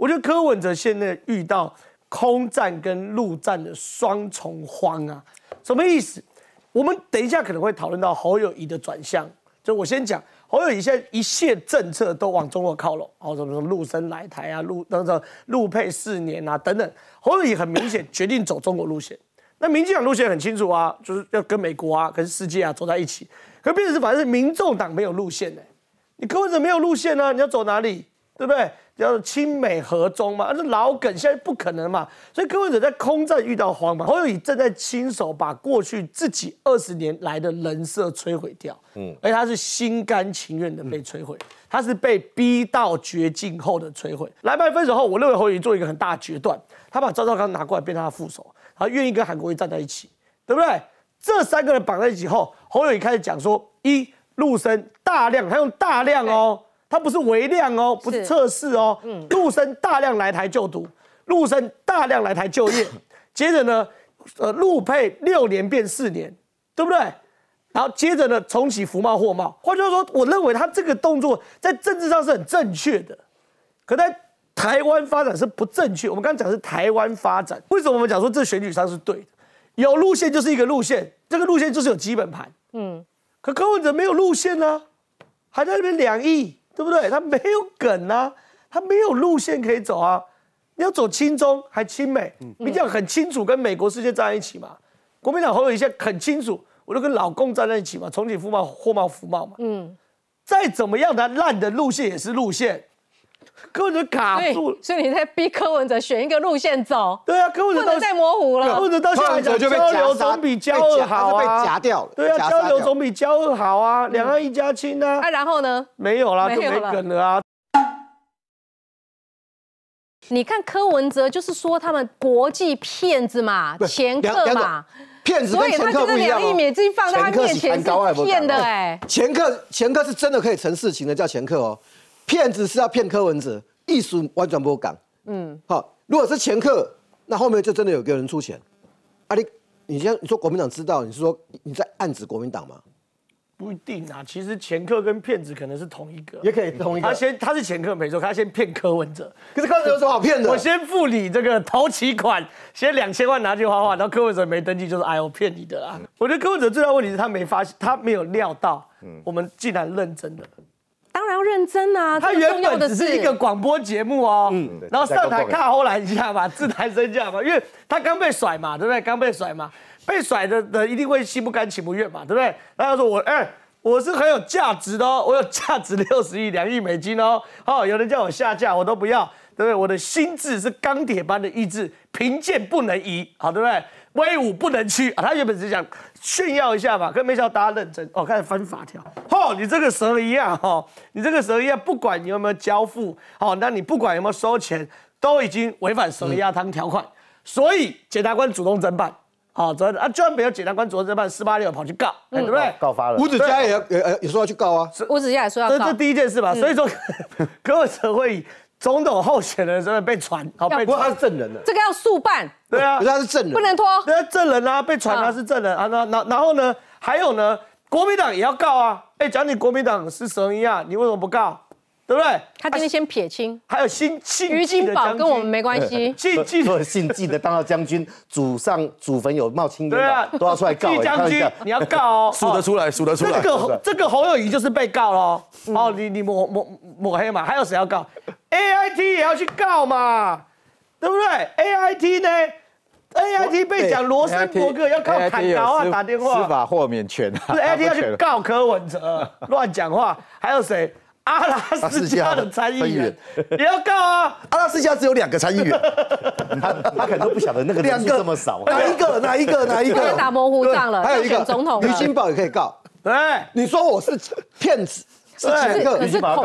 我觉得柯文哲现在遇到空战跟陆战的双重慌啊，什么意思？我们等一下可能会讨论到侯友谊的转向，就我先讲侯友谊现在一切政策都往中国靠拢，哦什么陆生来台啊，陆等等陆配四年啊等等，侯友谊很明显决定走中国路线。那民进党路线很清楚啊，就是要跟美国啊跟世界啊走在一起。可问成是，反正是民众党没有路线呢，你柯文哲没有路线呢，你要走哪里，对不对？叫做亲美合中嘛，那是老梗，现在不可能嘛。所以，各位者在空战遇到慌嘛。侯友谊正在亲手把过去自己二十年来的人设摧毁掉，嗯，而他是心甘情愿的被摧毁，他是被逼到绝境后的摧毁。来，分手后，我认为侯友谊做一个很大的决断，他把赵少康拿过来变成副手，他愿意跟韩国瑜站在一起，对不对？这三个人绑在一起后，侯友谊开始讲说，一陆生大量，他用大量哦。它不是微量哦，不是测试哦。嗯。陆生大量来台就读，陆生大量来台就业，接着呢，呃，陆配六年变四年，对不对？然后接着呢，重启服贸、货贸。换句话说，我认为他这个动作在政治上是很正确的，可在台湾发展是不正确。我们刚刚讲是台湾发展，为什么我们讲说这选举上是对的？有路线就是一个路线，这个路线就是有基本盘。嗯。可柯文哲没有路线呢，还在那边两亿。对不对？他没有梗啊，他没有路线可以走啊。你要走亲中还亲美，比较很清楚跟美国世界站在一起嘛。国民党还有一很清楚，我都跟老共站在一起嘛，重起福茂货茂福茂嘛。嗯，再怎么样，的烂的路线也是路线。柯文哲卡住了，所以你在逼柯文哲选一个路线走。对啊，柯文哲不能再模糊了，柯文哲到现在就交流总比交傲好，被夹掉了。对啊，交流总比交恶好啊，两岸一家亲啊。啊，然后呢？没有啦，就没梗了啊。你看柯文哲就是说他们国际骗子嘛，前客嘛，骗子，所以他觉得两亿美金放在他面前是骗的哎。前客前客是真的可以成事情的，叫前客哦。骗子是要骗柯文哲，艺术完全不讲。嗯，好，如果是前客，那后面就真的有个人出钱。啊，你你先你说国民党知道，你是说你在暗指国民党吗？不一定啊，其实前客跟骗子可能是同一个，也可以同一个。他先他是前客没错，他先骗柯文哲。可是柯文哲有什么好骗的？我先付你这个投期款，先两千万拿去花花，然后柯文哲没登记，就是哎我骗你的啦。我觉得柯文哲最大问题是他没发现，他没有料到，我们竟然认真的。当然要认真啊！他原本只是一个广播节目哦，然后上台看后来一下嘛，自抬身价嘛，因为他刚被甩嘛，对不对？刚被甩嘛，被甩的人一定会心不甘情不愿嘛，对不对？大家说我哎。我是很有价值的哦，我有价值六十亿两亿美金哦。好，有人叫我下架，我都不要，对不对？我的心智是钢铁般的意志，贫贱不能移，好对不对？威武不能屈。他原本是想炫耀一下嘛，跟没想到大家认真。哦，开始翻法条。嚯，你这个蛇一样哈，你这个蛇一样，不管你有没有交付，好，那你不管有没有收钱，都已经违反《蛇药汤》条款，所以检察官主动侦办。哦，昨天啊，居然没有检察官昨天办四八六跑去告，对不对？告发了。吴子嘉也也也说要去告啊，吴子嘉也说要。这这第一件事吧，所以说，否 则会总统候选人真的被传，好被。不过他是证人的。这个要速办。对啊，他是证人，不能拖。那啊，证人啊，被传他是证人啊，那那然后呢？还有呢？国民党也要告啊？哎，讲你国民党是神医啊，你为什么不告？对不对？他今天先撇清，还有姓金、于金宝跟我们没关系。姓的姓记的当到将军，祖上祖坟有冒青烟，都要出来告 将军，你要告，哦，数得出来，数得出来。这个这个侯友谊就是被告了。哦，你你抹抹抹黑嘛？还有谁要告？A I T 也要去告嘛？对不对？A I T 呢？A I T 被讲罗森国格要靠砍刀啊，打电话，司法豁免权。是 A I T 要去告柯文哲 乱讲话？还有谁？阿拉斯加的参议员也要告啊！阿拉斯加只有两个参议员，他他可能不晓得那个两个这么少，哪一个？哪一个？哪一个？打模糊仗了，还一个总统？吕金宝也可以告，对，你说我是骗子。是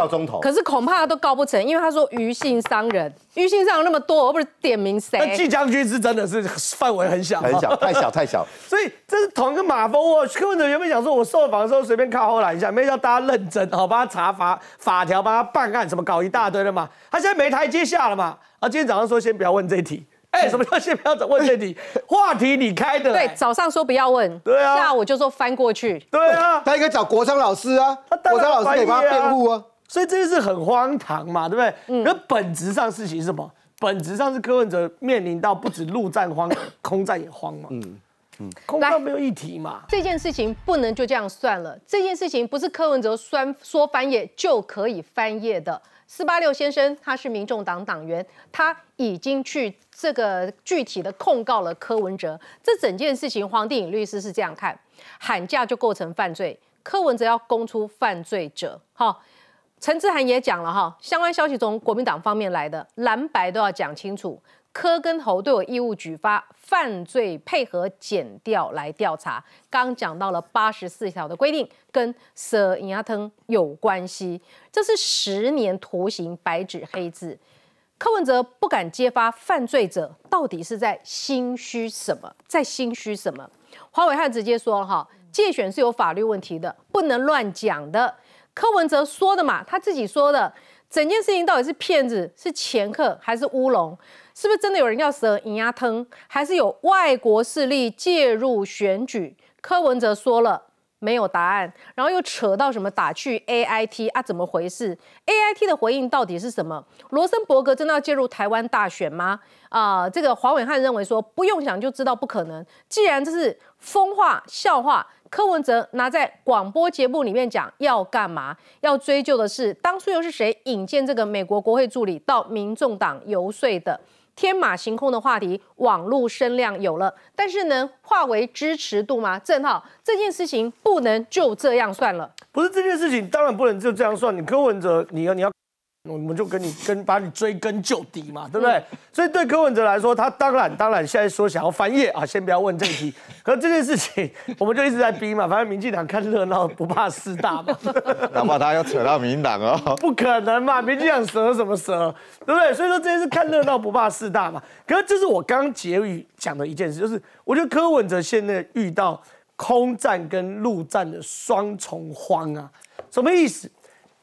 中个？可是恐怕都告不成因为他说“余姓商人”，余姓商人那么多，而不是点名谁。那季将军是真的是范围很小，很小，太小太小。所以这是同一个马蜂窝。文者原本想说，我受访的时候随便靠后揽一下，没叫大家认真，好帮他查法法条，帮他办案，什么搞一大堆的嘛？他现在没台阶下了嘛？啊，今天早上说先不要问这一题。哎，什么叫先不要问问题？话题你开的。对，早上说不要问。对啊。下午就说翻过去。对啊，他应该找国昌老师啊，他国昌老师可帮他辩护啊。所以这件事很荒唐嘛，对不对？嗯。那本质上事情是什么？本质上是柯文哲面临到不止陆战荒，空战也慌嘛。嗯嗯。空战没有议题嘛？这件事情不能就这样算了。这件事情不是柯文哲说翻页就可以翻页的。四八六先生，他是民众党党员，他已经去这个具体的控告了柯文哲。这整件事情，黄定颖律师是这样看：喊价就构成犯罪，柯文哲要供出犯罪者。哈，陈志涵也讲了哈，相关消息从国民党方面来的，蓝白都要讲清楚。柯根侯对我义务举发犯罪，配合减调来调查。刚讲到了八十四条的规定，跟舍银牙吞有关系，这是十年徒刑，白纸黑字。柯文哲不敢揭发犯罪者，到底是在心虚什么？在心虚什么？华伟汉直接说：哈，借选是有法律问题的，不能乱讲的。柯文哲说的嘛，他自己说的，整件事情到底是骗子、是掮客，还是乌龙？是不是真的有人要蛇银牙疼，还是有外国势力介入选举？柯文哲说了没有答案，然后又扯到什么打去 A I T 啊，怎么回事？A I T 的回应到底是什么？罗森伯格真的要介入台湾大选吗？啊，这个黄伟汉认为说不用想就知道不可能。既然这是风话笑话，柯文哲拿在广播节目里面讲要干嘛？要追究的是当初又是谁引荐这个美国国会助理到民众党游说的？天马行空的话题，网络声量有了，但是能化为支持度吗？正好这件事情不能就这样算了。不是这件事情，当然不能就这样算。你柯文哲，你要你要。我们就跟你 跟把你追根究底嘛，对不对？所以对柯文哲来说，他当然当然现在说想要翻页啊，先不要问这个题。可是这件事情，我们就一直在逼嘛。反正民进党看热闹不怕事大嘛。哪怕他要扯到民党哦，不可能嘛，民进党蛇什么蛇，对不对？所以说这事看热闹不怕事大嘛。可是这是我刚结语讲的一件事，就是我觉得柯文哲现在遇到空战跟陆战的双重荒啊，什么意思？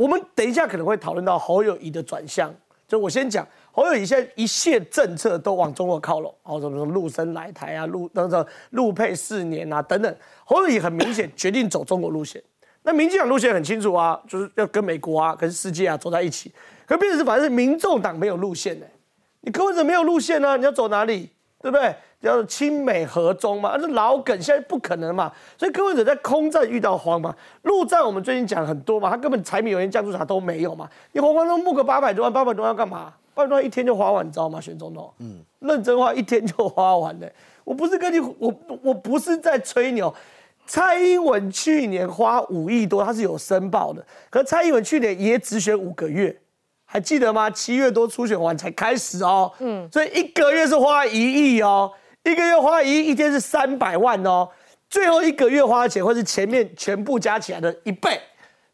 我们等一下可能会讨论到侯友谊的转向，就我先讲侯友谊现在一切政策都往中国靠拢，哦，什么什么陆生来台啊，陆等等陆配四年啊等等，侯友谊很明显决定走中国路线。那民进党路线很清楚啊，就是要跟美国啊跟世界啊走在一起。可变成是，反正是民众党没有路线呢，你根本就没有路线呢，你要走哪里，对不对？叫做亲美和中嘛，那是老梗现在不可能嘛，所以各位者在空战遇到慌嘛，陆战我们最近讲很多嘛，他根本柴米油盐酱醋茶都没有嘛，你花光都募个八百多万，八百多万要干嘛？八百多万一天就花完，你知道吗？选总统，嗯，认真花一天就花完了。我不是跟你我我不是在吹牛，蔡英文去年花五亿多，他是有申报的，可蔡英文去年也只选五个月，还记得吗？七月多初选完才开始哦，嗯，所以一个月是花一亿哦。一个月花一，一天是三百万哦。最后一个月花的钱，或是前面全部加起来的一倍。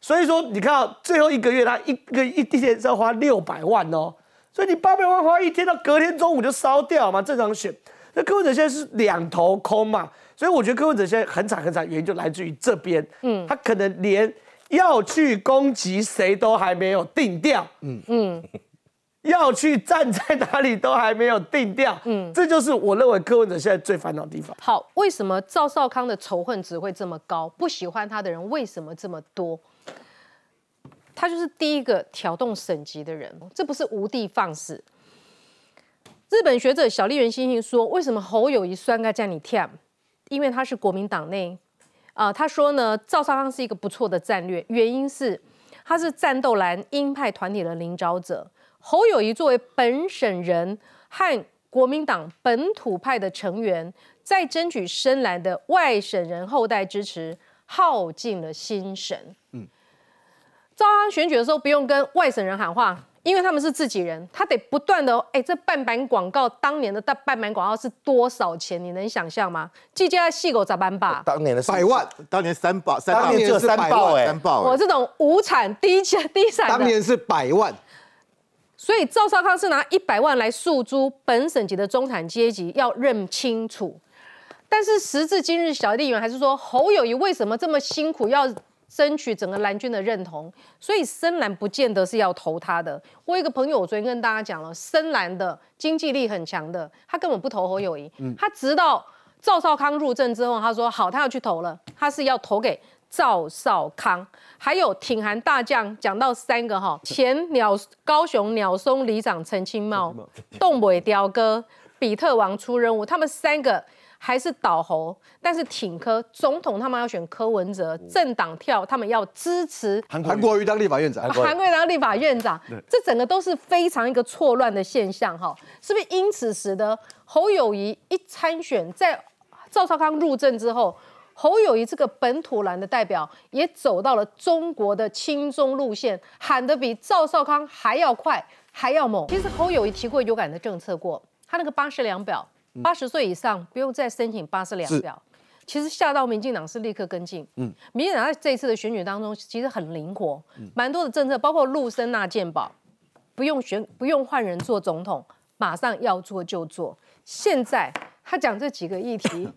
所以说，你看哦，最后一个月他一个一一天是要花六百万哦。所以你八百万花一天，到隔天中午就烧掉嘛，正常选。那客户者现在是两头空嘛，所以我觉得客户者现在很惨很惨，原因就来自于这边，嗯，他可能连要去攻击谁都还没有定掉，嗯嗯。要去站在哪里都还没有定调，嗯，这就是我认为柯文哲现在最烦恼的地方。好，为什么赵少康的仇恨值会这么高？不喜欢他的人为什么这么多？他就是第一个挑动省级的人，这不是无的放矢。日本学者小笠原星星说：“为什么侯友谊算该叫你跳？因为他是国民党内啊。”他说呢：“赵少康是一个不错的战略，原因是他是战斗蓝鹰派团体的领导者。”侯友谊作为本省人和国民党本土派的成员，在争取深蓝的外省人后代支持，耗尽了心神。嗯，招商选举的时候，不用跟外省人喊话，因为他们是自己人。他得不断的，哎，这半版广告，当年的大半版广告是多少钱？你能想象吗？季家在细狗咋办吧。当年的百万，当年三三当年就三报，哎，我这种无产低产低产，当年是百万。所以赵少康是拿一百万来诉诸本省级的中产阶级，要认清楚。但是时至今日，小弟员还是说侯友谊为什么这么辛苦要争取整个蓝军的认同？所以深蓝不见得是要投他的。我有一个朋友我昨天跟大家讲了，深蓝的经济力很强的，他根本不投侯友谊。他直到赵少康入政之后，他说好，他要去投了，他是要投给。赵少康，还有挺韩大将，讲到三个哈，前鸟高雄鸟松里长陈清茂、冻北雕哥、比特王出任务，他们三个还是倒猴，但是挺柯总统，他们要选柯文哲，政党跳，他们要支持韩国瑜当立法院长，韩国瑜当立法院长，这整个都是非常一个错乱的现象哈，是不是？因此使得侯友谊一参选，在赵少康入政之后。侯友谊这个本土蓝的代表，也走到了中国的亲中路线，喊得比赵少康还要快，还要猛。其实侯友谊提过有感的政策过，他那个八十两表，八十岁以上不用再申请八十两表。其实下到民进党是立刻跟进。嗯，民进党在这一次的选举当中，其实很灵活，蛮多的政策，包括陆生纳健保，不用选不用换人做总统，马上要做就做。现在他讲这几个议题。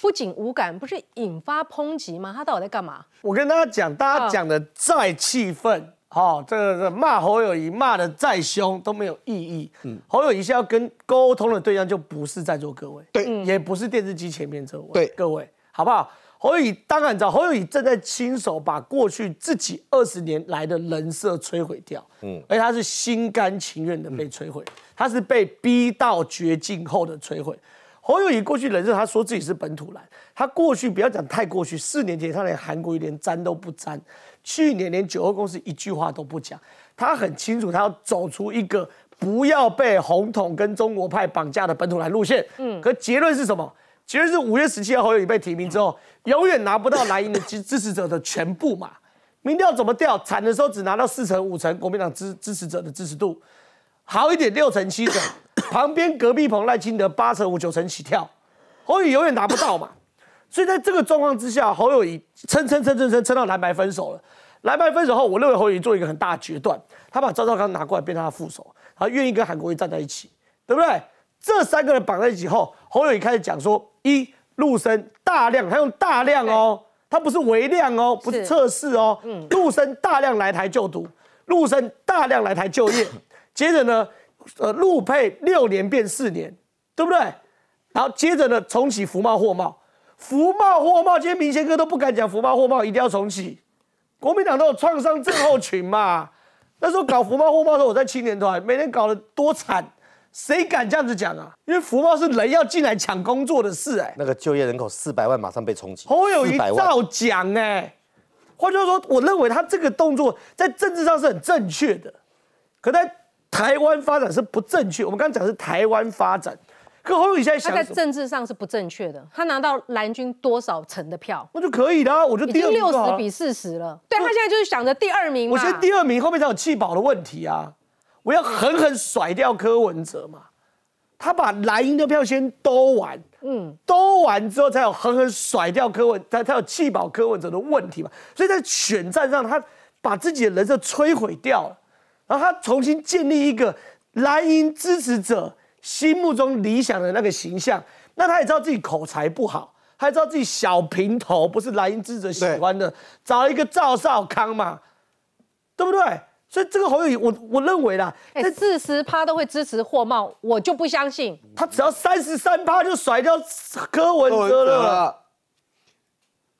不仅无感，不是引发抨击吗？他到底在干嘛？我跟大家讲，大家讲的再气愤，好，这个骂侯友谊骂的再凶都没有意义。嗯，侯友谊要跟沟通的对象就不是在座各位，对，也不是电视机前面这位，对，各位，好不好？侯友谊当然知道，侯友谊正在亲手把过去自己二十年来的人设摧毁掉。嗯，而他是心甘情愿的被摧毁，他是被逼到绝境后的摧毁。侯友宜过去人设，他说自己是本土蓝，他过去不要讲太过去，四年前他连韩国瑜连沾都不沾，去年连九二公司一句话都不讲，他很清楚他要走出一个不要被红统跟中国派绑架的本土蓝路线。嗯，可结论是什么？结论是五月十七号侯友宜被提名之后，永远拿不到蓝营的支支持者的全部嘛？民调怎么调？惨的时候只拿到四成五成国民党支支持者的支持度，好一点六成七成。旁边隔壁棚赖清德八成五九成起跳，侯友永远拿不到嘛，所以在这个状况之下，侯友宜撑撑撑撑撑撑到蓝白分手了。蓝白分手后，我认为侯友做一个很大的决断，他把赵少康拿过来变他的副手，他愿意跟韩国瑜站在一起，对不对？这三个人绑在一起后，侯友宜开始讲说，一陆生大量，他用大量哦，他不是微量哦，不是测试哦，嗯，陆生大量来台就读，陆生大量来台就业，接着呢。呃，入配六年变四年，对不对？然后接着呢，重启福茂货贸，福茂货贸，今天明贤哥都不敢讲福茂货贸一定要重启，国民党都有创伤症候群嘛。那时候搞福茂货贸的时候，我在青年团，每天搞得多惨，谁敢这样子讲啊？因为福茂是人要进来抢工作的事，哎，那个就业人口四百万马上被冲击，好有一造讲哎。换句话说，我认为他这个动作在政治上是很正确的，可在。台湾发展是不正确，我们刚刚讲是台湾发展，可侯友宜现在想他在政治上是不正确的，他拿到蓝军多少成的票，我就可以的，我就第二六十比四十了。对他现在就是想着第二名，我先第二名，后面才有弃保的问题啊，我要狠狠甩掉柯文哲嘛，他把蓝营的票先兜完，嗯，兜完之后才有狠狠甩掉柯文，才才有弃保柯文哲的问题嘛，所以在选战上他把自己的人设摧毁掉。然后他重新建立一个蓝茵支持者心目中理想的那个形象，那他也知道自己口才不好，他也知道自己小平头不是蓝茵支持者喜欢的，找一个赵少康嘛，对不对？所以这个侯友宜，我我认为啦，哎，四十趴都会支持霍茂，我就不相信，他只要三十三趴就甩掉柯文哲了。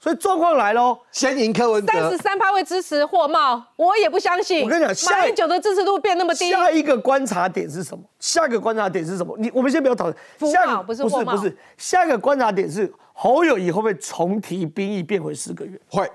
所以状况来喽，先赢柯文哲三十三趴会支持霍茂，我也不相信。我跟你讲，马英九的支持度变那么低。下一个观察点是什么？下一个观察点是什么？你我们先不要讨论。下不是不是不是。下一个观察点是侯友谊会不会重提兵役变回四个月？会。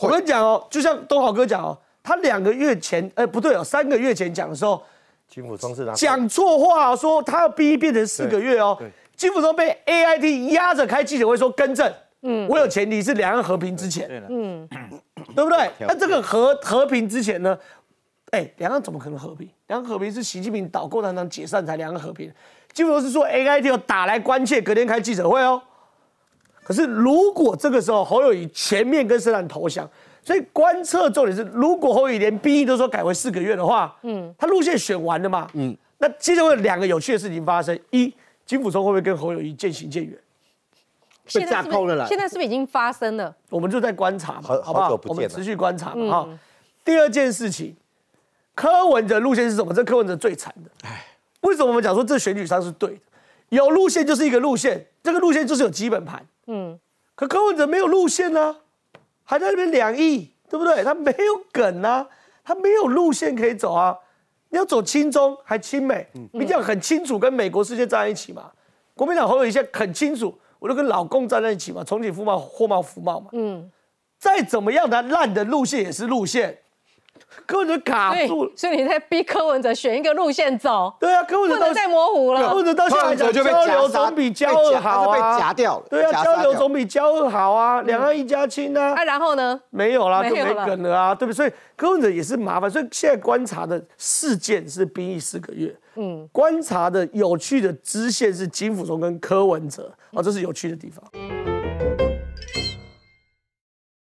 我跟你讲哦，就像东豪哥讲哦，他两个月前，哎不对哦，三个月前讲的时候，金辅中是讲错话，说他要兵役变成四个月哦。对。金辅中被 AIT 压着开记者会说更正。嗯，我有前提是两岸和平之前，对了，嗯，对不对？那这个和和平之前呢？哎，两岸怎么可能和平？两岸和平是习近平导共产党解散才两岸和平，基本是说 a i T 要打来关切，隔天开记者会哦。可是如果这个时候侯友谊全面跟社长投降，所以观测重点是，如果侯友谊连兵役都说改为四个月的话，嗯，他路线选完的嘛，嗯，那接着会有两个有趣的事情发生：一，金辅中会不会跟侯友谊渐行渐远？现在是不是？现在是不是已经发生了？我们就在观察，好不好？我们持续观察哈。第二件事情，柯文哲路线是什么？这柯文哲最惨的。哎，为什么我们讲说这选举上是对的？有路线就是一个路线，这个路线就是有基本盘。嗯，可柯文哲没有路线呢，还在那边两翼，对不对？他没有梗呢，他没有路线可以走啊。你要走亲中还亲美，你这很清楚跟美国世界站在一起嘛？国民党侯友杰很清楚。我就跟老公站在一起嘛，重己福貌货貌福貌嘛，嗯，再怎么样的烂的路线也是路线。柯文哲卡住了，所以你在逼柯文哲选一个路线走。对啊，柯文哲都在模糊了，柯文哲到现在交流总比交恶好啊，被夹掉了。对啊，交流总比交恶好啊，两岸一家亲啊。啊，然后呢？没有啦，就没梗了啊，对不对？所以柯文哲也是麻烦。所以现在观察的事件是兵役四个月，嗯，观察的有趣的支线是金辅中跟柯文哲啊，这是有趣的地方。